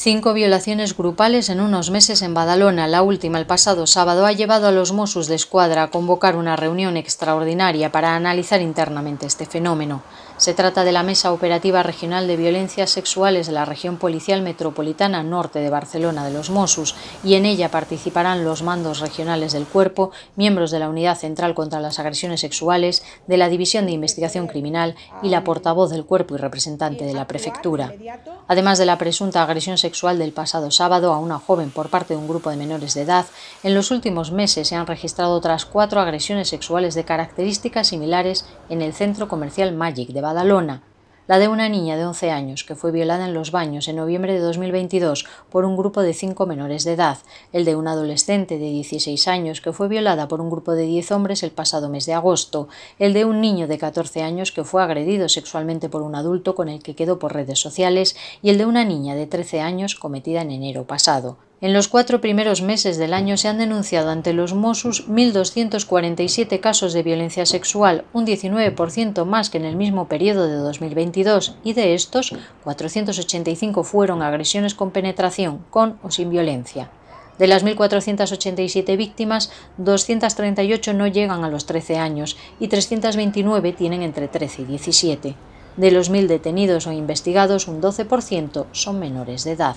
Cinco violaciones grupales en unos meses en Badalona, la última el pasado sábado, ha llevado a los Mossos de Escuadra a convocar una reunión extraordinaria para analizar internamente este fenómeno. Se trata de la Mesa Operativa Regional de Violencias Sexuales de la Región Policial Metropolitana Norte de Barcelona de los Mossos y en ella participarán los mandos regionales del cuerpo, miembros de la Unidad Central contra las Agresiones Sexuales, de la División de Investigación Criminal y la portavoz del cuerpo y representante de la Prefectura. Además de la presunta agresión sexual, sexual del pasado sábado a una joven por parte de un grupo de menores de edad, en los últimos meses se han registrado otras cuatro agresiones sexuales de características similares en el centro comercial Magic de Badalona la de una niña de 11 años que fue violada en los baños en noviembre de 2022 por un grupo de cinco menores de edad, el de un adolescente de 16 años que fue violada por un grupo de 10 hombres el pasado mes de agosto, el de un niño de 14 años que fue agredido sexualmente por un adulto con el que quedó por redes sociales y el de una niña de 13 años cometida en enero pasado. En los cuatro primeros meses del año se han denunciado ante los Mossos 1.247 casos de violencia sexual, un 19% más que en el mismo periodo de 2022, y de estos, 485 fueron agresiones con penetración, con o sin violencia. De las 1.487 víctimas, 238 no llegan a los 13 años y 329 tienen entre 13 y 17. De los 1.000 detenidos o investigados, un 12% son menores de edad.